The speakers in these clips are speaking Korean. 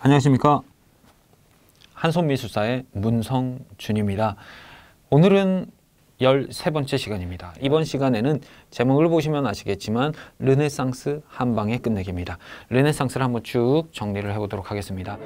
안녕하십니까? 한손미술사의 문성준입니다. 오늘은 13번째 시간입니다. 이번 시간에는 제목을 보시면 아시겠지만 르네상스 한방의 끝내기입니다. 르네상스를 한번 쭉 정리를 해보도록 하겠습니다.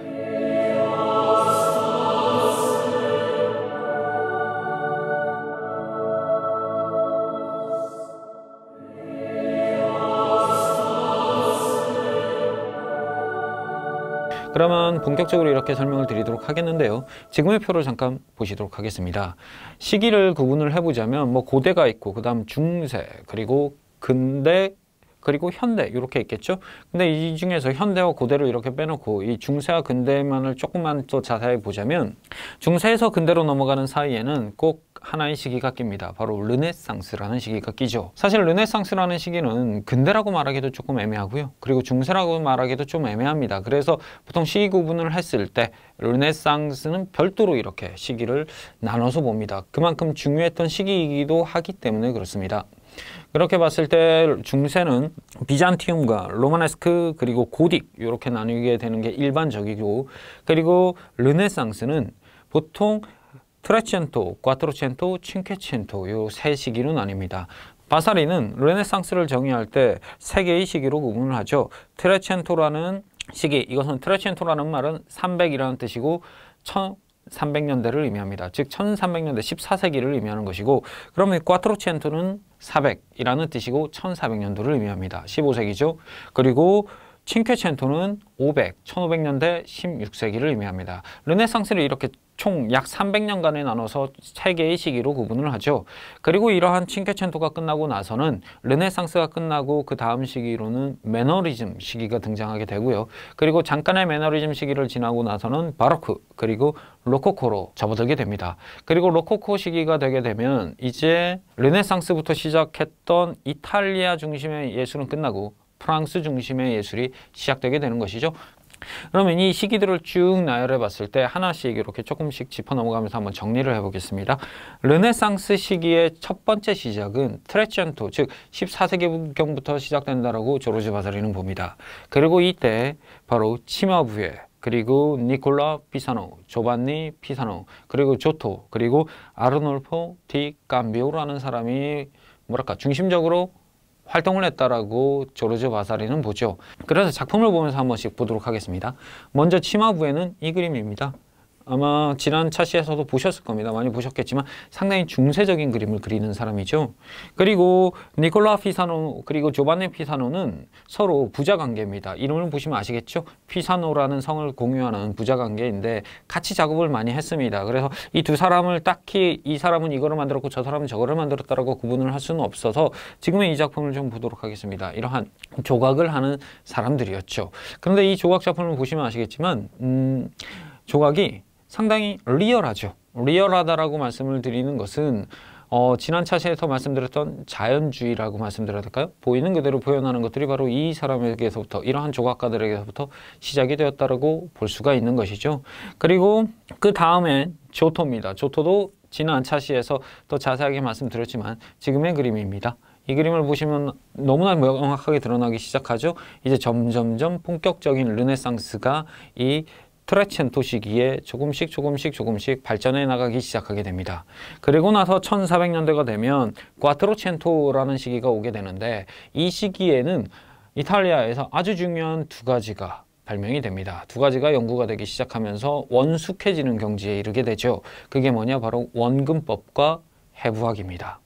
그러면 본격적으로 이렇게 설명을 드리도록 하겠는데요. 지금의 표를 잠깐 보시도록 하겠습니다. 시기를 구분을 해보자면 뭐 고대가 있고 그 다음 중세 그리고 근대 그리고 현대 이렇게 있겠죠. 근데 이 중에서 현대와 고대를 이렇게 빼놓고 이 중세와 근대만을 조금만 더 자세히 보자면 중세에서 근대로 넘어가는 사이에는 꼭 하나의 시기가 낍니다. 바로 르네상스라는 시기가 끼죠. 사실 르네상스라는 시기는 근대라고 말하기도 조금 애매하고요. 그리고 중세라고 말하기도 좀 애매합니다. 그래서 보통 시기 구분을 했을 때 르네상스는 별도로 이렇게 시기를 나눠서 봅니다. 그만큼 중요했던 시기이기도 하기 때문에 그렇습니다. 그렇게 봤을 때 중세는 비잔티움과 로마네스크 그리고 고딕 이렇게 나누게 되는 게 일반적이고 그리고 르네상스는 보통 트레첸토, 꽈트로첸토, 친케첸토 요세 시기는 아닙니다. 바사리는 르네상스를 정의할 때 세 개의 시기로 구분을 하죠. 트레첸토라는 시기, 이것은 트레첸토라는 말은 300이라는 뜻이고 1300년대를 의미합니다. 즉 1300년대 14세기를 의미하는 것이고 그러면 꽈트로첸토는 400이라는 뜻이고 1400년도를 의미합니다. 15세기죠. 그리고 친케첸토는 500, 1500년대 16세기를 의미합니다. 르네상스를 이렇게 총약 300년간에 나눠서 세 개의 시기로 구분을 하죠. 그리고 이러한 칭케첸토가 끝나고 나서는 르네상스가 끝나고 그 다음 시기로는 매너리즘 시기가 등장하게 되고요. 그리고 잠깐의 매너리즘 시기를 지나고 나서는 바로크 그리고 로코코로 접어들게 됩니다. 그리고 로코코 시기가 되게 되면 이제 르네상스부터 시작했던 이탈리아 중심의 예술은 끝나고 프랑스 중심의 예술이 시작되게 되는 것이죠. 그러면 이 시기들을 쭉 나열해 봤을 때 하나씩 이렇게 조금씩 짚어 넘어가면서 한번 정리를 해보겠습니다. 르네상스 시기의 첫 번째 시작은 트레첸토, 즉 14세기경부터 시작된다라고 조르지 바사리는 봅니다. 그리고 이때 바로 치마부에 그리고 니콜라 피사노, 조반니 피사노, 그리고 조토, 그리고 아르놀포 디 캄비오라는 사람이 뭐랄까 중심적으로 활동을 했다라고 조르즈 바사리는 보죠. 그래서 작품을 보면서 한 번씩 보도록 하겠습니다. 먼저 치마부에는 이 그림입니다. 아마 지난 차시에서도 보셨을 겁니다. 많이 보셨겠지만 상당히 중세적인 그림을 그리는 사람이죠. 그리고 니콜라 피사노 그리고 조반네 피사노는 서로 부자 관계입니다. 이름을 보시면 아시겠죠? 피사노라는 성을 공유하는 부자 관계인데 같이 작업을 많이 했습니다. 그래서 이 두 사람을 딱히 이 사람은 이거를 만들었고 저 사람은 저거를 만들었다라고 구분을 할 수는 없어서 지금의 이 작품을 좀 보도록 하겠습니다. 이러한 조각을 하는 사람들이었죠. 그런데 이 조각 작품을 보시면 아시겠지만 음, 조각이 상당히 리얼하죠. 리얼하다라고 말씀을 드리는 것은 어, 지난 차시에서 말씀드렸던 자연주의라고 말씀드렸을까요? 보이는 그대로 표현하는 것들이 바로 이 사람에게서부터 이러한 조각가들에게서부터 시작이 되었다고볼 수가 있는 것이죠. 그리고 그 다음엔 조토입니다. 조토도 지난 차시에서 더 자세하게 말씀드렸지만 지금의 그림입니다. 이 그림을 보시면 너무나 명확하게 드러나기 시작하죠. 이제 점점점 본격적인 르네상스가 이 트레첸 도시기에 조금씩 조금씩 조금씩 발전해 나가기 시작하게 됩니다. 그리고 나서 1400년대가 되면 과트로첸토라는 시기가 오게 되는데 이 시기에는 이탈리아에서 아주 중요한 두 가지가 발명이 됩니다. 두 가지가 연구가 되기 시작하면서 원숙해지는 경지에 이르게 되죠. 그게 뭐냐 바로 원근법과 해부학입니다.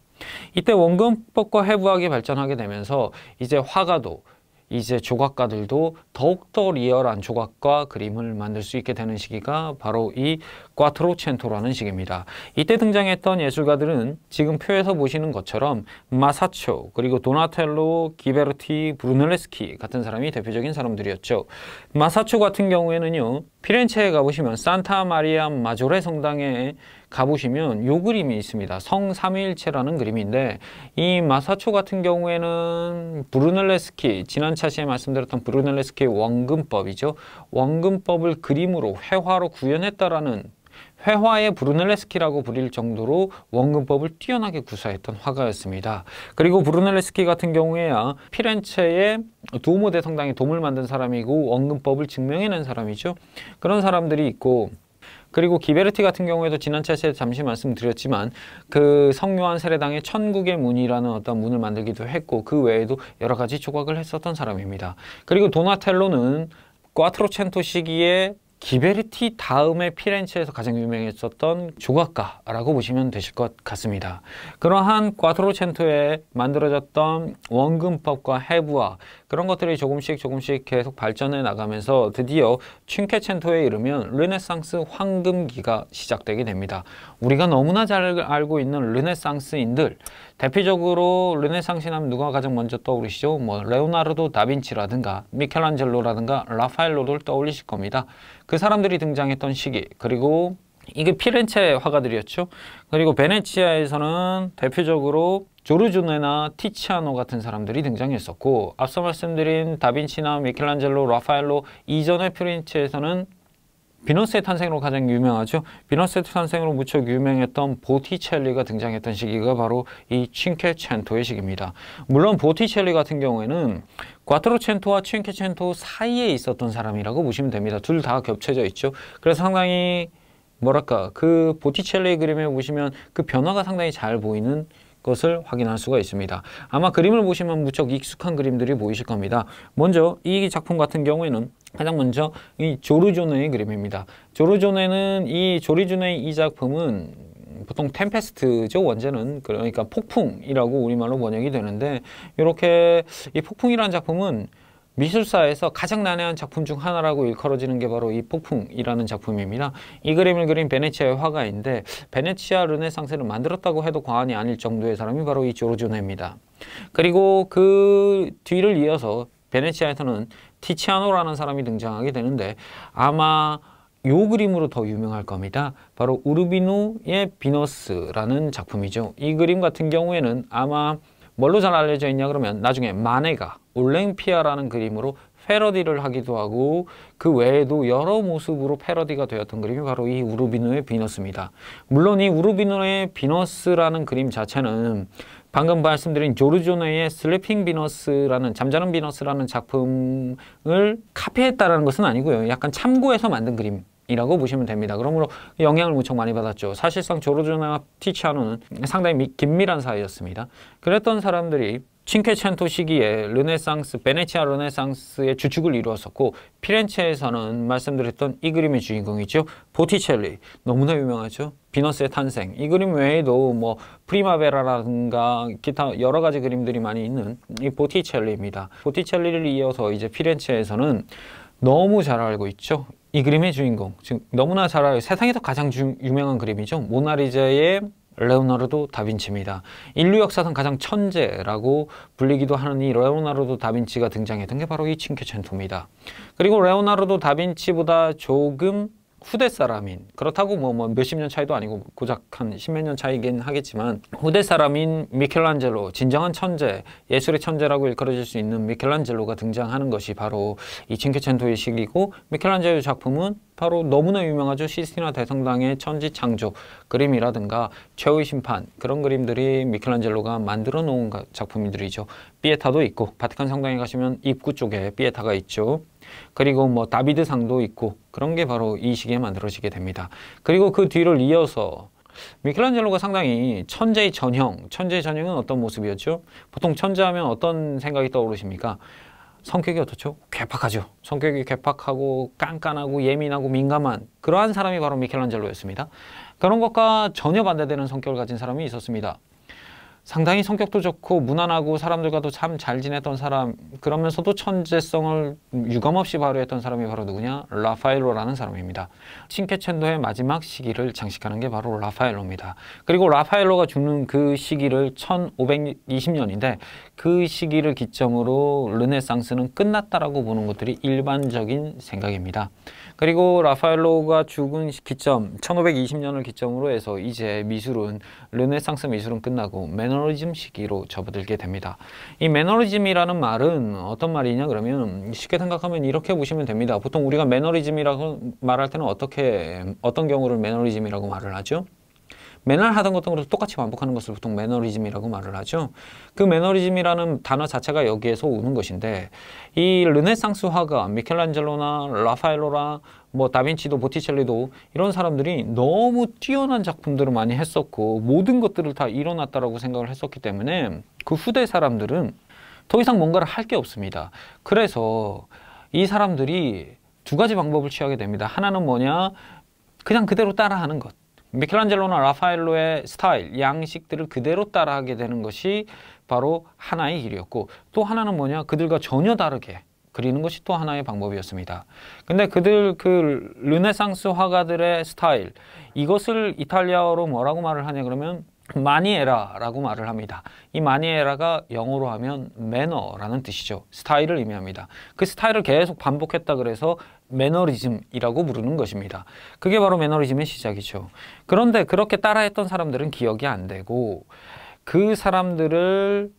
이때 원근법과 해부학이 발전하게 되면서 이제 화가도 이제 조각가들도 더욱더 리얼한 조각과 그림을 만들 수 있게 되는 시기가 바로 이 꽈트로첸토라는 시기입니다. 이때 등장했던 예술가들은 지금 표에서 보시는 것처럼 마사초, 그리고 도나텔로, 기베르티, 브루넬레스키 같은 사람이 대표적인 사람들이었죠. 마사초 같은 경우에는요, 피렌체에 가보시면 산타 마리아 마조레 성당에 가보시면 요 그림이 있습니다. 성삼위일체라는 그림인데 이 마사초 같은 경우에는 브루넬레스키 지난 차시에 말씀드렸던 브루넬레스키의 원근법이죠. 원근법을 그림으로 회화로 구현했다라는 회화의 브루넬레스키라고 부릴 정도로 원근법을 뛰어나게 구사했던 화가였습니다. 그리고 브루넬레스키 같은 경우에야 피렌체의 도모 대성당의 움을 만든 사람이고 원근법을 증명해낸 사람이죠. 그런 사람들이 있고 그리고 기베르티 같은 경우에도 지난 차시에 잠시 말씀드렸지만 그 성요한 세례당의 천국의 문이라는 어떤 문을 만들기도 했고 그 외에도 여러 가지 조각을 했었던 사람입니다. 그리고 도나텔로는 꽈트로첸토 시기에 기베르티 다음에 피렌체에서 가장 유명했었던 조각가라고 보시면 되실 것 같습니다. 그러한 과트로첸토에 만들어졌던 원근법과 해부와 그런 것들이 조금씩 조금씩 계속 발전해 나가면서 드디어 춘케첸토에 이르면 르네상스 황금기가 시작되게 됩니다. 우리가 너무나 잘 알고 있는 르네상스인들 대표적으로 르네상스 하면 누가 가장 먼저 떠오르시죠? 뭐 레오나르도 다빈치라든가 미켈란젤로라든가 라파엘로를 떠올리실 겁니다. 그 사람들이 등장했던 시기 그리고 이게 피렌체 화가들이었죠. 그리고 베네치아에서는 대표적으로 조르주네나 티치아노 같은 사람들이 등장했었고 앞서 말씀드린 다빈치나 미켈란젤로, 라파엘로 이전의 피렌체에서는 비너스의 탄생으로 가장 유명하죠. 비너스의 탄생으로 무척 유명했던 보티첼리가 등장했던 시기가 바로 이 칭케첸토의 시기입니다. 물론 보티첼리 같은 경우에는 과트로첸토와 칭케첸토 사이에 있었던 사람이라고 보시면 됩니다. 둘 다 겹쳐져 있죠. 그래서 상당히 뭐랄까 그 보티첼리 그림에 보시면 그 변화가 상당히 잘 보이는 것을 확인할 수가 있습니다. 아마 그림을 보시면 무척 익숙한 그림들이 보이실 겁니다. 먼저 이 작품 같은 경우에는 가장 먼저 이 조르조네의 그림입니다. 조르조네는 이 조르조네 이 작품은 보통 템페스트죠 원제는 그러니까 폭풍이라고 우리말로 번역이 되는데 이렇게 이 폭풍이라는 작품은 미술사에서 가장 난해한 작품 중 하나라고 일컬어지는 게 바로 이 폭풍이라는 작품입니다. 이 그림을 그린 베네치아의 화가인데 베네치아 르네상스를 만들었다고 해도 과언이 아닐 정도의 사람이 바로 이 조르조네입니다. 그리고 그 뒤를 이어서 베네치아에서는 티치아노라는 사람이 등장하게 되는데 아마 요 그림으로 더 유명할 겁니다. 바로 우르비누의 비너스라는 작품이죠. 이 그림 같은 경우에는 아마 뭘로 잘 알려져 있냐 그러면 나중에 마네가 올랭피아라는 그림으로 패러디를 하기도 하고 그 외에도 여러 모습으로 패러디가 되었던 그림이 바로 이 우르비노의 비너스입니다. 물론 이 우르비노의 비너스라는 그림 자체는 방금 말씀드린 조르조네의 슬리핑 비너스라는 잠자는 비너스라는 작품을 카피했다는 것은 아니고요. 약간 참고해서 만든 그림 이라고 보시면 됩니다. 그러므로 영향을 무척 많이 받았죠. 사실상 조르주나 티치아노는 상당히 미, 긴밀한 사이였습니다. 그랬던 사람들이 칭케첸토 시기에 르네상스, 베네치아 르네상스의 주축을 이루었었고 피렌체에서는 말씀드렸던 이 그림의 주인공이죠. 보티첼리, 너무나 유명하죠. 비너스의 탄생. 이 그림 외에도 뭐 프리마베라라든가 기타 여러 가지 그림들이 많이 있는 이 보티첼리입니다. 보티첼리를 이어서 이제 피렌체에서는 너무 잘 알고 있죠. 이 그림의 주인공 지금 너무나 잘 알아요 세상에서 가장 주, 유명한 그림이죠 모나리자의 레오나르도 다빈치입니다. 인류 역사상 가장 천재라고 불리기도 하는 이 레오나르도 다빈치가 등장했던 게 바로 이 칭케첸토입니다. 그리고 레오나르도 다빈치보다 조금 후대 사람인 그렇다고 뭐, 뭐 몇십 년 차이도 아니고 고작 한 십몇 년 차이긴 하겠지만 후대 사람인 미켈란젤로 진정한 천재 예술의 천재라고 일컬어질 수 있는 미켈란젤로가 등장하는 것이 바로 이 칭케첸토의 시기고 미켈란젤로 작품은 바로 너무나 유명하죠 시스티나 대성당의 천지 창조 그림이라든가 최후의 심판 그런 그림들이 미켈란젤로가 만들어 놓은 작품들이죠. 삐에타도 있고 바티칸 성당에 가시면 입구 쪽에 삐에타가 있죠. 그리고 뭐 다비드상도 있고 그런 게 바로 이 시기에 만들어지게 됩니다. 그리고 그 뒤를 이어서 미켈란젤로가 상당히 천재의 전형, 천재의 전형은 어떤 모습이었죠? 보통 천재하면 어떤 생각이 떠오르십니까? 성격이 어떻죠? 괴팍하죠. 성격이 괴팍하고 깐깐하고 예민하고 민감한 그러한 사람이 바로 미켈란젤로였습니다. 그런 것과 전혀 반대되는 성격을 가진 사람이 있었습니다. 상당히 성격도 좋고 무난하고 사람들과도 참 잘 지냈던 사람 그러면서도 천재성을 유감없이 발휘했던 사람이 바로 누구냐 라파엘로라는 사람입니다. 친케첸도의 마지막 시기를 장식하는 게 바로 라파엘로입니다. 그리고 라파엘로가 죽는 그 시기를 1520년인데 그 시기를 기점으로 르네상스는 끝났다라고 보는 것들이 일반적인 생각입니다. 그리고 라파엘로가 죽은 기점 1520년을 기점으로 해서 이제 미술은 르네상스 미술은 끝나고 매너리즘 시기로 접어들게 됩니다. 이 매너리즘이라는 말은 어떤 말이냐 그러면 쉽게 생각하면 이렇게 보시면 됩니다. 보통 우리가 매너리즘이라고 말할 때는 어떻게 어떤 경우를 매너리즘이라고 말을 하죠? 맨날 하던 것들 것을 똑같이 반복하는 것을 보통 매너리즘이라고 말을 하죠. 그 매너리즘이라는 단어 자체가 여기에서 오는 것인데 이 르네상스 화가 미켈란젤로나 라파엘로라 뭐 다빈치도 보티첼리도 이런 사람들이 너무 뛰어난 작품들을 많이 했었고 모든 것들을 다일어났다고 생각을 했었기 때문에 그 후대 사람들은 더 이상 뭔가를 할 게 없습니다. 그래서 이 사람들이 두 가지 방법을 취하게 됩니다. 하나는 뭐냐? 그냥 그대로 따라하는 것. 미켈란젤로나 라파엘로의 스타일, 양식들을 그대로 따라하게 되는 것이 바로 하나의 길이었고 또 하나는 뭐냐? 그들과 전혀 다르게 그리는 것이 또 하나의 방법이었습니다. 근데 그들 그 르네상스 화가들의 스타일 이것을 이탈리아어로 뭐라고 말을 하냐 그러면 마니에라라고 말을 합니다. 이 마니에라가 영어로 하면 매너라는 뜻이죠. 스타일을 의미합니다. 그 스타일을 계속 반복했다 그래서 매너리즘이라고 부르는 것입니다. 그게 바로 매너리즘의 시작이죠. 그런데 그렇게 따라했던 사람들은 기억이 안 되고 그 사람들을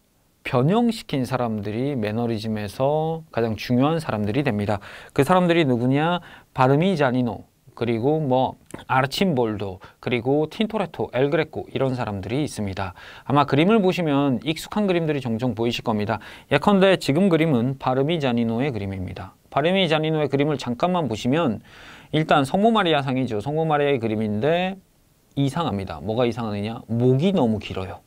변형시킨 사람들이 매너리즘에서 가장 중요한 사람들이 됩니다. 그 사람들이 누구냐? 바르미자니노, 그리고 뭐 아르침볼도 그리고 틴토레토, 엘그레코 이런 사람들이 있습니다. 아마 그림을 보시면 익숙한 그림들이 종종 보이실 겁니다. 예컨대 지금 그림은 바르미자니노의 그림입니다. 바르미자니노의 그림을 잠깐만 보시면 일단 성모 마리아 상이죠. 성모 마리아의 그림인데 이상합니다. 뭐가 이상하느냐? 목이 너무 길어요.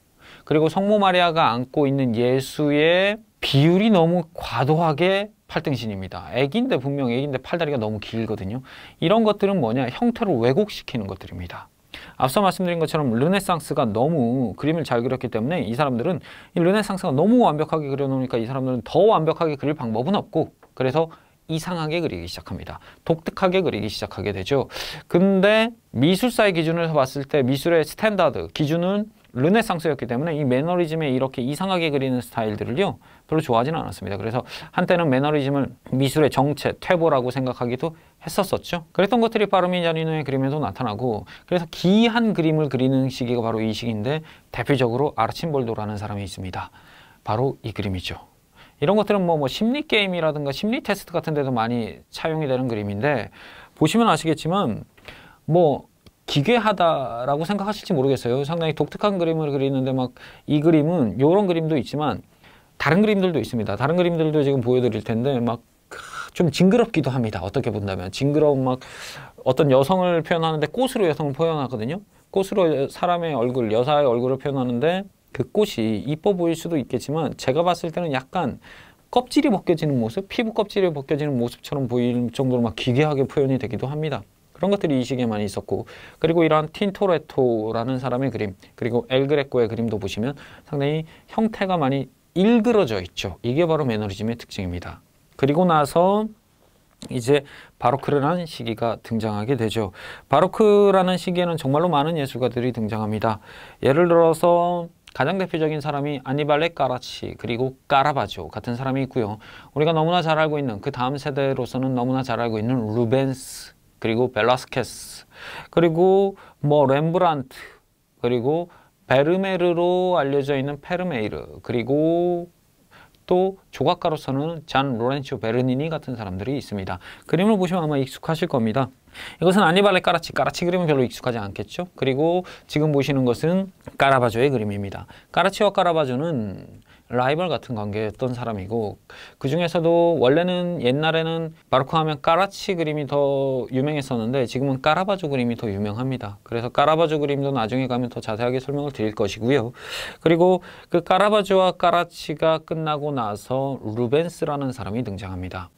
그리고 성모 마리아가 안고 있는 예수의 비율이 너무 과도하게 팔등신입니다. 애기인데 분명 애기인데 팔다리가 너무 길거든요. 이런 것들은 뭐냐 형태를 왜곡시키는 것들입니다. 앞서 말씀드린 것처럼 르네상스가 너무 그림을 잘 그렸기 때문에 이 사람들은 이 르네상스가 너무 완벽하게 그려놓으니까 이 사람들은 더 완벽하게 그릴 방법은 없고 그래서 이상하게 그리기 시작합니다. 독특하게 그리기 시작하게 되죠. 근데 미술사의 기준을 봤을 때 미술의 스탠다드 기준은 르네상스였기 때문에 이 매너리즘에 이렇게 이상하게 그리는 스타일들을요 별로 좋아하지는 않았습니다. 그래서 한때는 매너리즘을 미술의 정체, 퇴보라고 생각하기도 했었었죠. 그랬던 것들이 파르미자니노의 그림에도 나타나고 그래서 기이한 그림을 그리는 시기가 바로 이 시기인데 대표적으로 아르침볼도라는 사람이 있습니다. 바로 이 그림이죠. 이런 것들은 뭐, 뭐 심리 게임이라든가 심리 테스트 같은 데도 많이 차용이 되는 그림인데 보시면 아시겠지만 뭐 기괴하다라고 생각하실지 모르겠어요. 상당히 독특한 그림을 그리는데 막 이 그림은 이런 그림도 있지만 다른 그림들도 있습니다. 다른 그림들도 지금 보여드릴 텐데 막 좀 징그럽기도 합니다. 어떻게 본다면 징그러운 막 어떤 여성을 표현하는데 꽃으로 여성을 표현하거든요. 꽃으로 사람의 얼굴, 여사의 얼굴을 표현하는데 그 꽃이 이뻐 보일 수도 있겠지만 제가 봤을 때는 약간 껍질이 벗겨지는 모습, 피부 껍질이 벗겨지는 모습처럼 보일 정도로 막 기괴하게 표현이 되기도 합니다. 그런 것들이 이 시기에 많이 있었고 그리고 이러한 틴토레토라는 사람의 그림 그리고 엘그레코의 그림도 보시면 상당히 형태가 많이 일그러져 있죠. 이게 바로 매너리즘의 특징입니다. 그리고 나서 이제 바로크라는 시기가 등장하게 되죠. 바로크라는 시기에는 정말로 많은 예술가들이 등장합니다. 예를 들어서 가장 대표적인 사람이 아니발레 까라치 그리고 까라바조 같은 사람이 있고요. 우리가 너무나 잘 알고 있는 그 다음 세대로서는 너무나 잘 알고 있는 루벤스 그리고 벨라스케스, 그리고 뭐 렘브란트, 그리고 베르메르로 알려져 있는 페르메이르, 그리고 또 조각가로서는 잔로렌치오 베르니니 같은 사람들이 있습니다. 그림을 보시면 아마 익숙하실 겁니다. 이것은 아니발레 까라치, 까라치 그림은 별로 익숙하지 않겠죠? 그리고 지금 보시는 것은 까라바조의 그림입니다. 까라치와 까라바조는 라이벌 같은 관계였던 사람이고 그 중에서도 원래는 옛날에는 바르코 하면 까라치 그림이 더 유명했었는데 지금은 까라바조 그림이 더 유명합니다. 그래서 까라바조 그림도 나중에 가면 더 자세하게 설명을 드릴 것이고요. 그리고 그 까라바조와 까라치가 끝나고 나서 루벤스라는 사람이 등장합니다.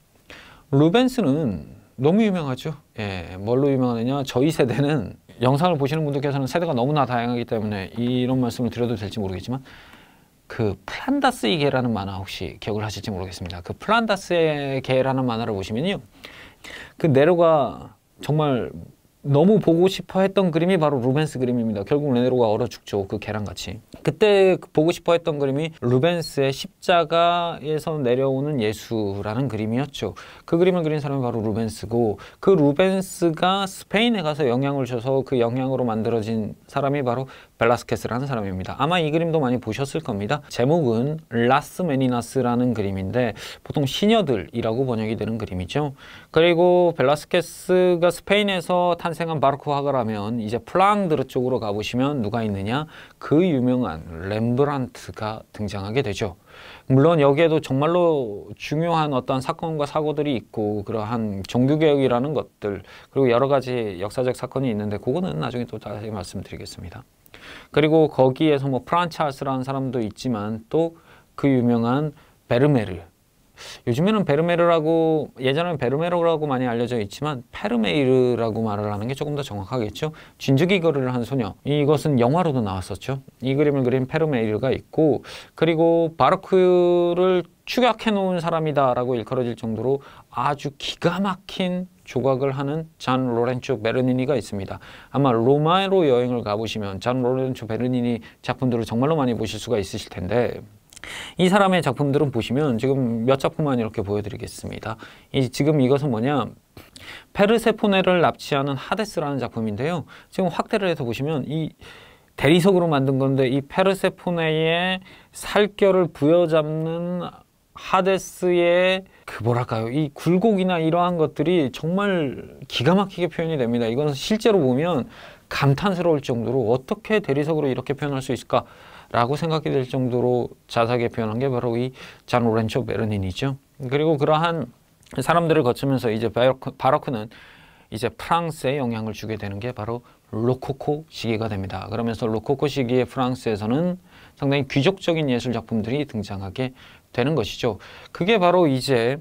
루벤스는 너무 유명하죠. 예, 뭘로 유명하느냐? 저희 세대는 영상을 보시는 분들께서는 세대가 너무나 다양하기 때문에 이런 말씀을 드려도 될지 모르겠지만 그 플란다스의 개라는 만화 혹시 기억을 하실지 모르겠습니다. 그 플란다스의 개라는 만화를 보시면요. 그 네로가 정말 너무 보고 싶어 했던 그림이 바로 루벤스 그림입니다. 결국 네로가 얼어 죽죠. 그 계란같이. 그때 그 보고 싶어 했던 그림이 루벤스의 십자가에서 내려오는 예수라는 그림이었죠. 그 그림을 그린 사람이 바로 루벤스고 그 루벤스가 스페인에 가서 영향을 줘서 그 영향으로 만들어진 사람이 바로 벨라스케스라는 사람입니다. 아마 이 그림도 많이 보셨을 겁니다. 제목은 라스 메니나스라는 그림인데 보통 시녀들이라고 번역이 되는 그림이죠. 그리고 벨라스케스가 스페인에서 탄생한 바르코화가라면 이제 플랑드르 쪽으로 가보시면 누가 있느냐? 그 유명한 렘브란트가 등장하게 되죠. 물론 여기에도 정말로 중요한 어떤 사건과 사고들이 있고 그러한 종교개혁이라는 것들 그리고 여러 가지 역사적 사건이 있는데 그거는 나중에 또 다시 말씀드리겠습니다. 그리고 거기에서 뭐 프란차스라는 사람도 있지만 또 그 유명한 베르메르. 요즘에는 베르메르라고 예전에는 베르메르라고 많이 알려져 있지만 페르메이르라고 말을 하는 게 조금 더 정확하겠죠. 진즉이 거리를 한 소녀. 이것은 영화로도 나왔었죠. 이 그림을 그린 페르메이르가 있고 그리고 바르크를 축약해 놓은 사람이다라고 일컬어질 정도로 아주 기가 막힌 조각을 하는 잔 로렌초 베르니니가 있습니다. 아마 로마로 여행을 가보시면 잔 로렌초 베르니니 작품들을 정말로 많이 보실 수가 있으실 텐데 이 사람의 작품들은 보시면 지금 몇 작품만 이렇게 보여드리겠습니다. 이, 지금 이것은 뭐냐 페르세포네를 납치하는 하데스라는 작품인데요. 지금 확대를 해서 보시면 이 대리석으로 만든 건데 이 페르세포네의 살결을 부여잡는 하데스의 그 뭐랄까요 이 굴곡이나 이러한 것들이 정말 기가 막히게 표현이 됩니다. 이건 실제로 보면 감탄스러울 정도로 어떻게 대리석으로 이렇게 표현할 수 있을까라고 생각이 될 정도로 자세하게 표현한 게 바로 이잔 오렌초 베르닌이죠. 그리고 그러한 사람들을 거치면서 이제 바로크, 바로크는 이제 프랑스에 영향을 주게 되는 게 바로 로코코 시기가 됩니다. 그러면서 로코코 시기의 프랑스에서는 상당히 귀족적인 예술 작품들이 등장하게 되는 것이죠. 그게 바로 이제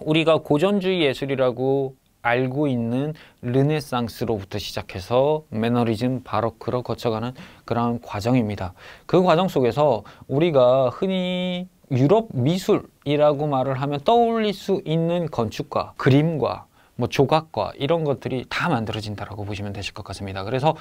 우리가 고전주의 예술이라고 알고 있는 르네상스로부터 시작해서 매너리즘, 바로크로 거쳐가는 그런 과정입니다. 그 과정 속에서 우리가 흔히 유럽 미술이라고 말을 하면 떠올릴 수 있는 건축과 그림과 뭐 조각과 이런 것들이 다만들어진다고 보시면 되실 것 같습니다. 그래서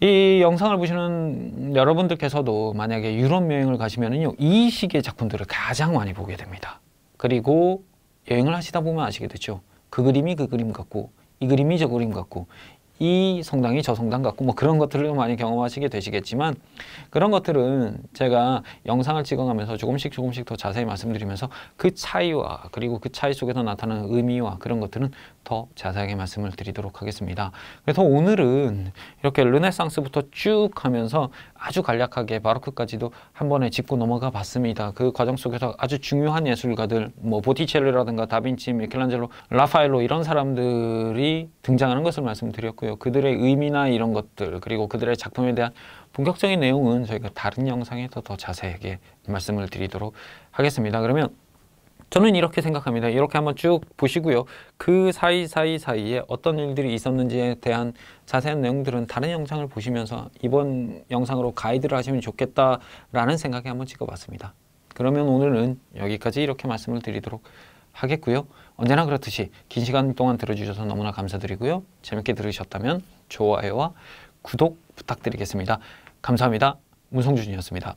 이 영상을 보시는 여러분들께서도 만약에 유럽 여행을 가시면은요 이 시기의 작품들을 가장 많이 보게 됩니다. 그리고 여행을 하시다 보면 아시게 되죠. 그 그림이 그 그림 같고 이 그림이 저 그림 같고 이 성당이 저 성당 같고 뭐 그런 것들을 많이 경험하시게 되시겠지만 그런 것들은 제가 영상을 찍어가면서 조금씩 조금씩 더 자세히 말씀드리면서 그 차이와 그리고 그 차이 속에서 나타나는 의미와 그런 것들은 더 자세하게 말씀을 드리도록 하겠습니다. 그래서 오늘은 이렇게 르네상스부터 쭉 하면서 아주 간략하게 바로크까지도 한 번에 짚고 넘어가 봤습니다. 그 과정 속에서 아주 중요한 예술가들 뭐 보티첼리라든가 다빈치, 미켈란젤로, 라파엘로 이런 사람들이 등장하는 것을 말씀드렸고 있고요. 그들의 의미나 이런 것들 그리고 그들의 작품에 대한 본격적인 내용은 저희가 다른 영상에서 더 자세하게 말씀을 드리도록 하겠습니다. 그러면 저는 이렇게 생각합니다. 이렇게 한번 쭉 보시고요. 그 사이사이 사이에 어떤 일들이 있었는지에 대한 자세한 내용들은 다른 영상을 보시면서 이번 영상으로 가이드를 하시면 좋겠다라는 생각에 한번 찍어봤습니다. 그러면 오늘은 여기까지 이렇게 말씀을 드리도록 하겠고요. 언제나 그렇듯이 긴 시간 동안 들어주셔서 너무나 감사드리고요. 재밌게 들으셨다면 좋아요와 구독 부탁드리겠습니다. 감사합니다. 문성준이었습니다.